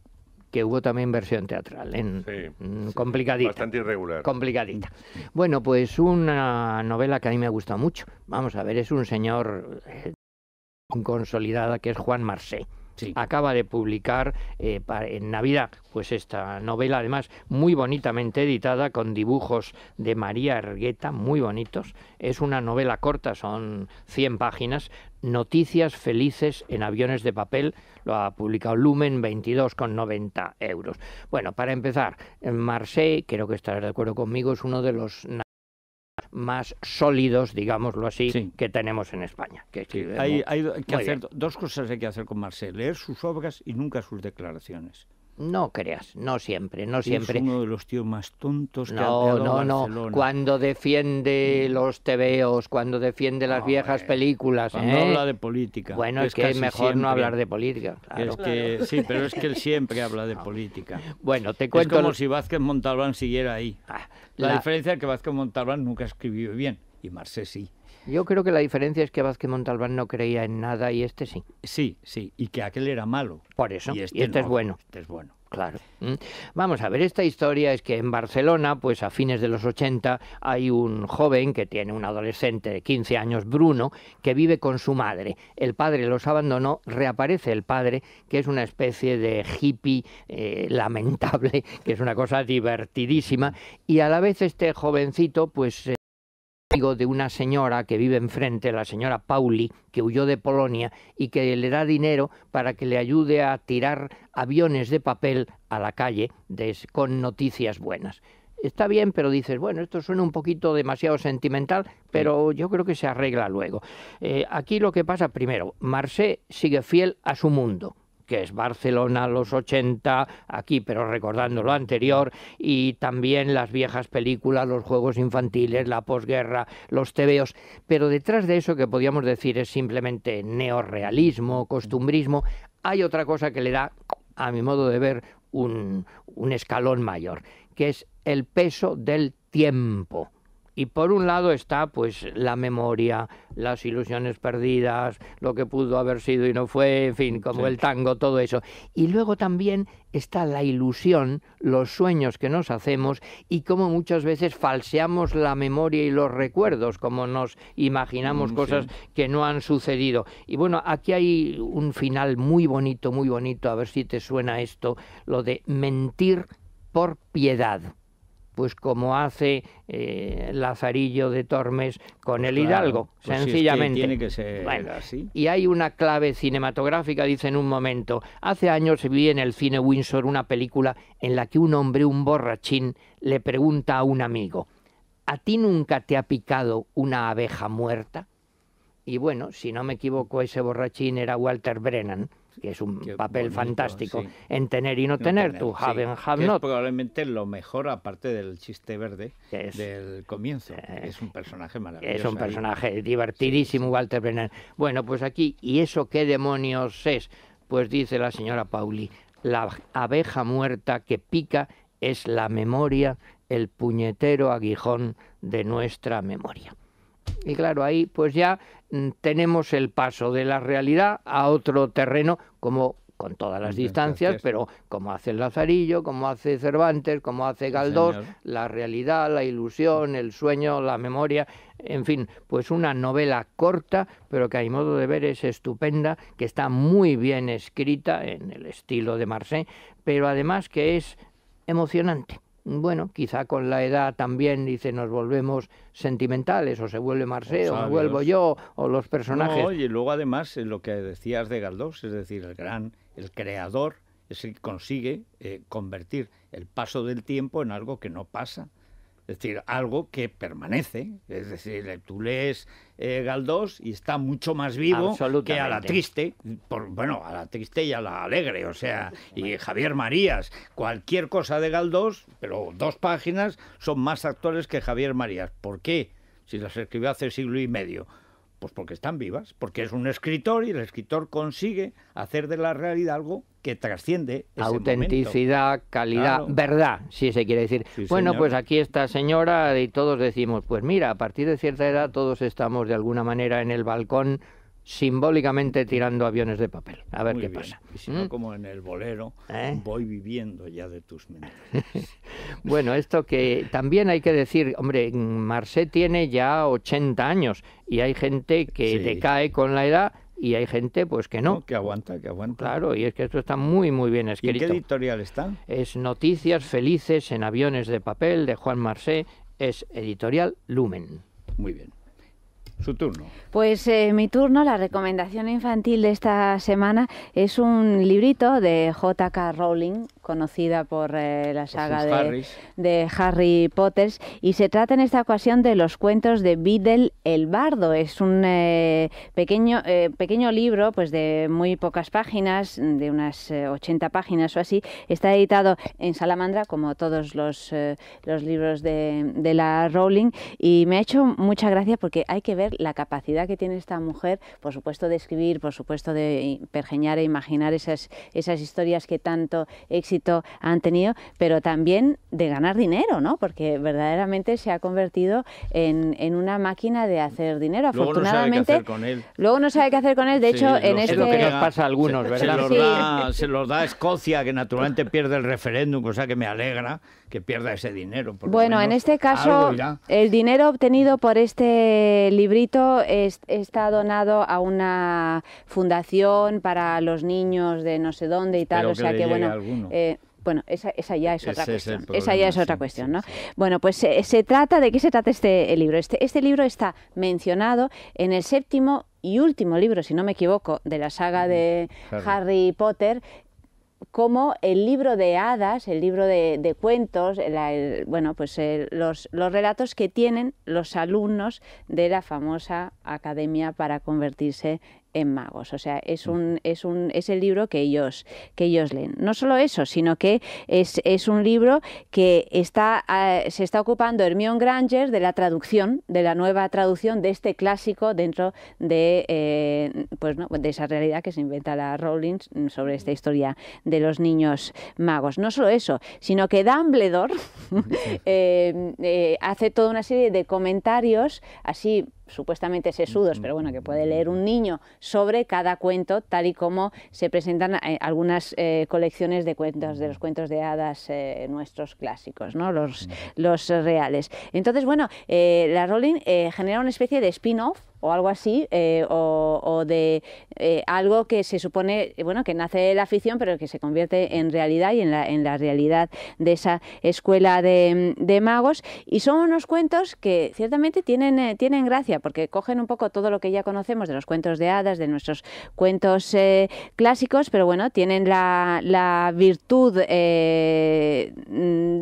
que hubo también versión teatral. En, complicadita. bastante irregular. Complicadita. Bueno, pues una novela que a mí me ha gustado mucho. Vamos a ver, es un señor eh, consolidada que es Juan Marsé acaba de publicar eh, en Navidad pues esta novela, además muy bonitamente editada con dibujos de María Ergueta, muy bonitos. Es una novela corta, son 100 páginas. Noticias felices en aviones de papel, lo ha publicado Lumen, 22,90 euros. Bueno, para empezar, Marseille, creo que estarás de acuerdo conmigo, es uno de los más sólidos, digámoslo así, que tenemos en España. hay, que hacer dos cosas hay que hacer con Marcel, leer sus obras y nunca sus declaraciones. No creas, no siempre, no siempre. Es uno de los tíos más tontos que ha No, no, Cuando defiende mm. los tebeos, cuando defiende las viejas películas. No ¿eh? habla de política. Bueno, es, que es mejor no hablar de política. Es que, sí, pero es que él siempre habla de política. Bueno, te cuento. Es como si Vázquez Montalbán siguiera ahí. Ah, la... la diferencia es que Vázquez Montalbán nunca escribió bien y Marcés sí. Yo creo que la diferencia es que Vázquez Montalbán no creía en nada y este sí. Sí, sí, y que aquel era malo. Por eso, y este, este es bueno. Este es bueno. Claro. Mm. Vamos a ver, esta historia es que en Barcelona, pues a fines de los 80, hay un joven que tiene un adolescente de 15 años, Bruno, que vive con su madre. El padre los abandonó, reaparece el padre, que es una especie de hippie eh, lamentable, que es una cosa divertidísima, y a la vez este jovencito, pues de una señora que vive enfrente, la señora Pauli, que huyó de Polonia y que le da dinero para que le ayude a tirar aviones de papel a la calle con noticias buenas. Está bien, pero dices, bueno, esto suena un poquito demasiado sentimental, pero yo creo que se arregla luego. Eh, aquí lo que pasa, primero, Marsé sigue fiel a su mundo que es Barcelona, los 80, aquí, pero recordando lo anterior, y también las viejas películas, los juegos infantiles, la posguerra, los tebeos. Pero detrás de eso, que podíamos decir es simplemente neorrealismo, costumbrismo, hay otra cosa que le da, a mi modo de ver, un, un escalón mayor, que es el peso del tiempo y por un lado está pues la memoria, las ilusiones perdidas, lo que pudo haber sido y no fue, en fin, como el tango, todo eso. Y luego también está la ilusión, los sueños que nos hacemos y cómo muchas veces falseamos la memoria y los recuerdos, como nos imaginamos mm, cosas que no han sucedido. Y bueno, aquí hay un final muy bonito, muy bonito, a ver si te suena esto, lo de mentir por piedad pues como hace eh, Lazarillo de Tormes con el Hidalgo, sencillamente. Y hay una clave cinematográfica, dice en un momento. Hace años vi en el cine Windsor una película en la que un hombre, un borrachín, le pregunta a un amigo, ¿a ti nunca te ha picado una abeja muerta? Y bueno, si no me equivoco, ese borrachín era Walter Brennan que es un papel fantástico en tener y no, tener, tu have and have not. probablemente lo mejor, aparte del chiste verde del comienzo. Eh, es un personaje maravilloso. Es un personaje divertidísimo, Walter Brennan. Bueno, pues aquí, ¿y eso qué demonios es? Pues dice la señora Pauli, la abeja muerta que pica es la memoria, el puñetero aguijón de nuestra memoria. Y claro, ahí pues ya Mm, tenemos el paso de la realidad a otro terreno como con todas las distancias, pero como hace Lazarillo, como hace Cervantes, como hace Galdós, la realidad, la ilusión, el sueño, la memoria, en fin, pues una novela corta, pero que a mi modo de ver es estupenda, que está muy bien escrita en el estilo de Marseille, pero además que es emocionante bueno, quizá con la edad también dice nos volvemos sentimentales o se vuelve Marseo, o vuelvo yo o los personajes. Oye, luego además eh, lo que decías de Galdós, es decir, el gran, el creador es el que consigue eh, convertir el paso del tiempo en algo que no pasa es decir, algo que permanece. Es decir, eh, tú lees eh, Galdós y está mucho más vivo que a la triste, por, bueno, a la triste y a la alegre, o sea, y Javier Marías, cualquier cosa de Galdós, pero dos páginas, son más actuales que Javier Marías. ¿Por qué? Si las escribió hace siglo y medio. Pues porque están vivas, porque es un escritor y el escritor consigue hacer de la realidad algo que trasciende. Ese Autenticidad, calidad, verdad, si se quiere decir. bueno, pues aquí esta señora y todos decimos, pues mira, a partir de cierta edad todos estamos de alguna manera en el balcón simbólicamente tirando aviones de papel. A ver qué pasa. no, ¿Mm? como en el bolero, ¿Eh? voy viviendo ya de tus mentiras. bueno, esto que también hay que decir, hombre, Marsé tiene ya 80 años y hay gente que decae con la edad, y hay gente pues que no. que aguanta, que aguanta. Claro, y es que esto está muy, muy bien escrito. ¿Y qué editorial está? Es Noticias Felices en Aviones de Papel de Juan Marsé, es editorial Lumen. Muy bien. Su turno. Pues eh, mi turno, la recomendación infantil de esta semana es un librito de J.K. Rowling, conocida por eh, la saga de, Harry Potter. Y se trata en esta ocasión de los cuentos de Biddle el Bardo. Es un eh, pequeño, eh, pequeño libro pues de muy pocas páginas, de unas 80 páginas o así. Está editado en Salamandra, como todos los, los libros de, de, la Rowling. Y me ha hecho mucha gracia porque hay que ver la capacidad que tiene esta mujer, por supuesto, de escribir, por supuesto, de pergeñar e imaginar esas, esas historias que tanto existen han tenido, pero también de ganar dinero, ¿no? Porque verdaderamente se ha convertido en, en una máquina de hacer dinero. Luego Afortunadamente, no sabe qué hacer con él. luego no sabe qué hacer con él. De hecho, en este es que nos pasa a algunos, se, ¿verdad? los, da, a Escocia, que naturalmente pierde el referéndum, cosa que me alegra que pierda ese dinero. bueno, en este caso, el dinero obtenido por este librito está donado a una fundación para los niños de no sé dónde y tal. o sea que, bueno, bueno, esa, ya es otra cuestión. esa ya es otra cuestión, ¿no? Bueno, pues eh, se, trata de qué se trata este libro. Este, este, libro está mencionado en el séptimo y último libro, si no me equivoco, de la saga de Harry, Potter, como el libro de hadas, el libro de, cuentos, bueno, pues eh, los, los, relatos que tienen los alumnos de la famosa academia para convertirse en en magos. O sea, es mm. un, es un, es el libro que ellos, que ellos leen. No solo eso, sino que es, un libro que está, ah, se está ocupando Hermione Granger de la traducción, de la nueva traducción de este clásico dentro de, eh, pues, de esa realidad que se inventa la Rowling sobre esta mm. historia de los niños magos. No solo eso, sino que Dumbledore eh, eh, hace toda una serie de comentarios así supuestamente sesudos, pero bueno, que puede leer un niño sobre cada cuento, tal y como se presentan eh, algunas eh, colecciones de cuentos, de los cuentos de hadas eh, nuestros clásicos, ¿no? los, los reales. Entonces, bueno, la Rowling genera una especie de spin-off o algo así, eh, o, de eh, algo que se supone, bueno, que nace la afición, pero que se convierte en realidad y en la, en la realidad de esa escuela de, magos. Y son unos cuentos que ciertamente tienen, eh, tienen gracia, porque cogen un poco todo lo que ya conocemos de los cuentos de hadas, de nuestros cuentos clásicos, pero bueno, tienen la, virtud mm,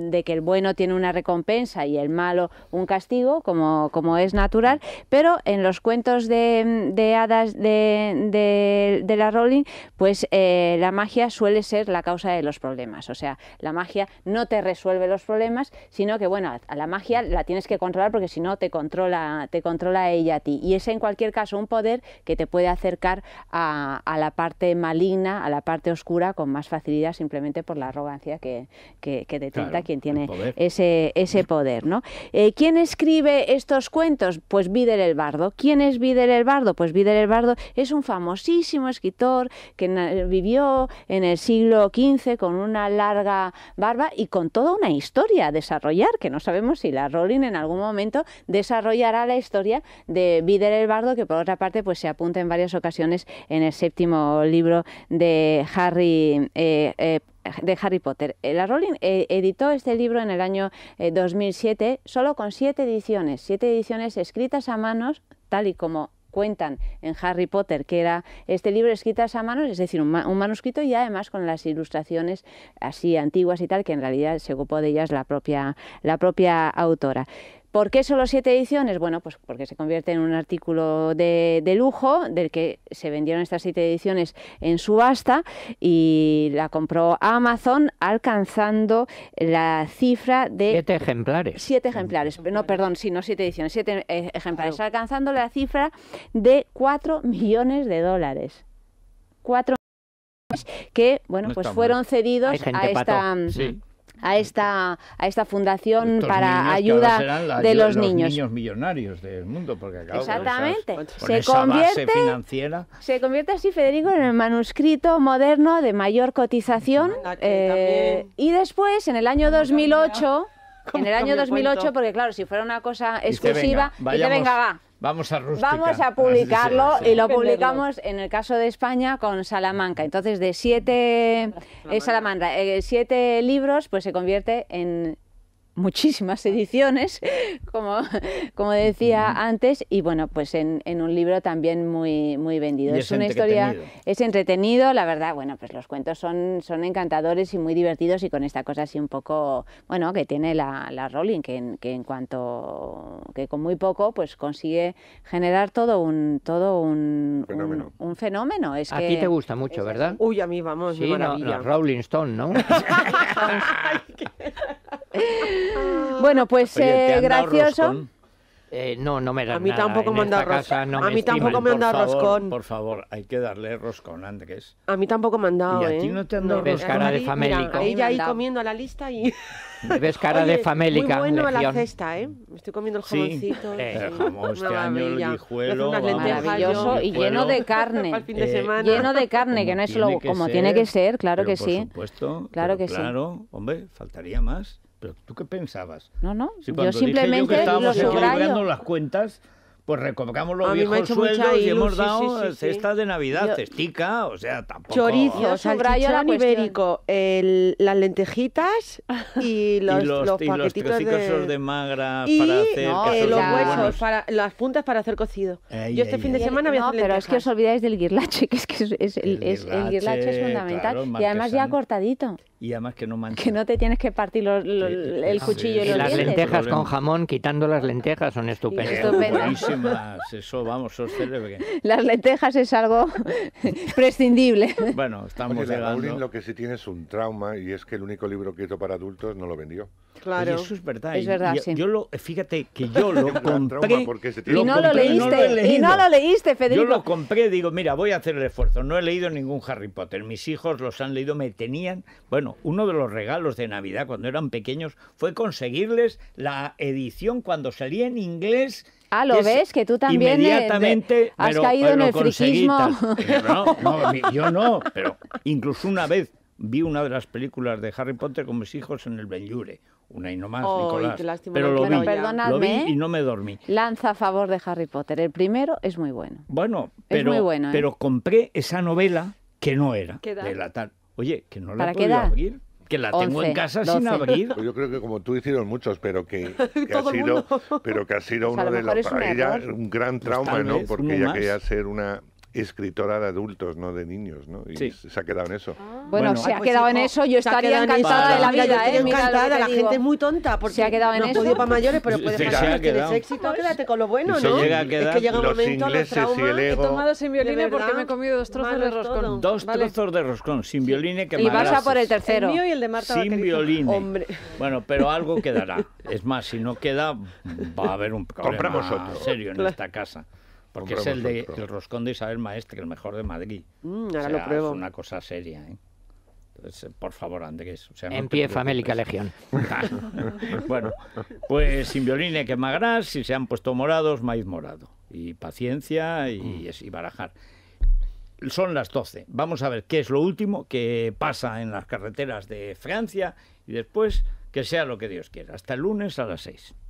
de que el bueno tiene una recompensa y el malo un castigo, como, como es natural, pero en los cuentos de, hadas de, la Rowling, pues eh, la magia suele ser la causa de los problemas. O sea, la magia no te resuelve los problemas, sino que, bueno, a la magia la tienes que controlar porque si no te controla, te controla ella a ti. Y es en cualquier caso un poder que te puede acercar a, la parte maligna, a la parte oscura con más facilidad simplemente por la arrogancia que, que, quien tiene ese, ese poder. ¿no? Eh, ¿Quién escribe estos cuentos? Pues Víder el Bardo. ¿Quién ¿Quién es Víder el Bardo? Pues Víder el Bardo es un famosísimo escritor que vivió en el siglo XV con una larga barba y con toda una historia a desarrollar, que no sabemos si la Rowling en algún momento desarrollará la historia de Víder el Bardo, que por otra parte pues se apunta en varias ocasiones en el séptimo libro de Harry. Eh, eh, de Harry Potter. Eh, la Rowling editó este libro en el año 2007, solo con siete ediciones, siete ediciones escritas a manos, tal y como cuentan en Harry Potter, que era este libro escrito a mano, es decir, un, manuscrito y además con las ilustraciones así antiguas y tal, que en realidad se ocupó de ellas la propia, la propia autora. ¿Por qué solo siete ediciones? Bueno, pues porque se convierte en un artículo de, lujo del que se vendieron estas siete ediciones en subasta y la compró Amazon alcanzando la cifra de... Siete ejemplares. Siete ejemplares, no, perdón, sí, no siete ediciones, siete eh, ejemplares, alcanzando la cifra de cuatro millones de dólares. Cuatro millones que bueno pues fueron cedidos a esta a esta, a esta fundación para ayuda de los, niños. millonarios del mundo, porque Exactamente. se, convierte, financiera. se convierte así, Federico, en el manuscrito moderno de mayor cotización. Eh, y después, en el año 2008... En el año 2008, porque claro, si fuera una cosa exclusiva, y te venga, va, Vamos a Vamos a publicarlo y lo publicamos en el caso de España con Salamanca. Entonces, de siete, eh, Salamanca, eh, siete libros, pues se convierte en muchísimas ediciones, como, como decía antes, y bueno, pues en, en, un libro también muy, muy vendido. Es, una historia, es entretenido, la verdad, bueno, pues los cuentos son, son encantadores y muy divertidos y con esta cosa así un poco, bueno, que tiene la, la Rowling, que en, cuanto, que con muy poco, pues consigue generar todo un, todo un fenómeno. Un, fenómeno. Es a ti te gusta mucho, ¿verdad? Uy, a mí vamos, sí, no, Stone, ¿no? Ah. bueno, pues eh, gracioso. Eh, no, no me dan A mí tampoco me han dado roscón. No a mí tampoco me han dado roscón. Por favor, hay que darle roscón, Andrés. A mí tampoco me han dado, ¿Y a ti ¿eh? no te han dado pues, cara de famélico. ella ahí comiendo la lista y... Ves cara de famélica. Muy bueno la cesta, ¿eh? estoy comiendo el jamoncito. Eh, sí, eh, este año, el guijuelo. Maravilloso y lleno de carne. Eh, lleno de carne, que no es solo como tiene que ser, claro que sí. Por supuesto. Claro que sí. Claro, hombre, faltaría más. ¿Pero tú qué pensabas? No, no, yo simplemente dije yo que estábamos equilibrando las cuentas, pues recolocamos los viejos sueldos y hemos dado cesta de Navidad, testica, cestica, o sea, tampoco... Chorizo, salchichón ibérico, el, las lentejitas y los, y los, paquetitos los de... magra para hacer... No, eh, los huesos, para, las puntas para hacer cocido. Yo este fin de semana voy a hacer pero es que os olvidáis del guirlache, que es que es, el, guirlache, es fundamental. y además ya cortadito. Y además que no mancha. Que no te tienes que partir el cuchillo y los Las lentejas con jamón, quitando las lentejas, son estupendas. Eso, vamos, Las lentejas es algo prescindible. Bueno, estamos llegando. lo que sí tiene es un trauma y es que el único libro que hizo para adultos no lo vendió. Claro. eso es verdad. Es verdad, fíjate que yo lo compré. y no lo, leíste, y no lo leíste, Federico. Yo lo compré, digo, mira, voy a hacer el esfuerzo. No he leído ningún Harry Potter. Mis hijos los han leído, me tenían. Bueno, uno de los regalos de Navidad cuando eran pequeños fue conseguirles la edición cuando salía en inglés Ah, lo ves, que tú también eh, inmediatamente, has caído en el friquismo. No, yo no, pero incluso una vez vi una de las películas de Harry Potter con mis hijos en el Benjure, Una y no más, Nicolás. pero lo, vi, y no me dormí. ¿eh? Lanza a favor de Harry Potter. El primero es muy bueno. Bueno, pero, ¿eh? pero compré esa novela que no era de la tal. Oye, que no la abrir que la tengo en casa sin abrir. Yo creo que como tú hicieron muchos, pero que, ha sido, pero que ha sido uno de las para un gran pues trauma, ¿no? Porque ella quería ser una escritora de adultos, no de niños, ¿no? Y se ha quedado en eso. Ah. Bueno, se ha ah, pues quedado en eso, yo eh, estaría encantada de la vida, ¿eh? encantada, la gente es muy tonta, porque se ha quedado en eso. para mayores, pero se ha tienes éxito, quédate con lo bueno, ¿no? llega que un momento, los traumas... ego. He tomado sin violín porque me he comido dos trozos de roscón. Dos trozos de roscón, sin violín que Y vas a por el tercero. El mío y el de Marta Sin violín. Bueno, pero algo quedará. Es más, si no queda, va a haber un problema Compramos ah, otro. serio en esta casa. Porque es el de roscón de Isabel Maestre, el mejor de Madrid. Mm, lo pruebo. Es una cosa seria, ¿eh? eh por favor, Andrés. en pie, famélica legión. bueno, pues sin violín que magras, si se han puesto morados, maíz morado. Y paciencia y, mm. barajar son las 12. Vamos a ver qué es lo último que pasa en las carreteras de Francia y después que sea lo que Dios quiera. Hasta el lunes a las 6.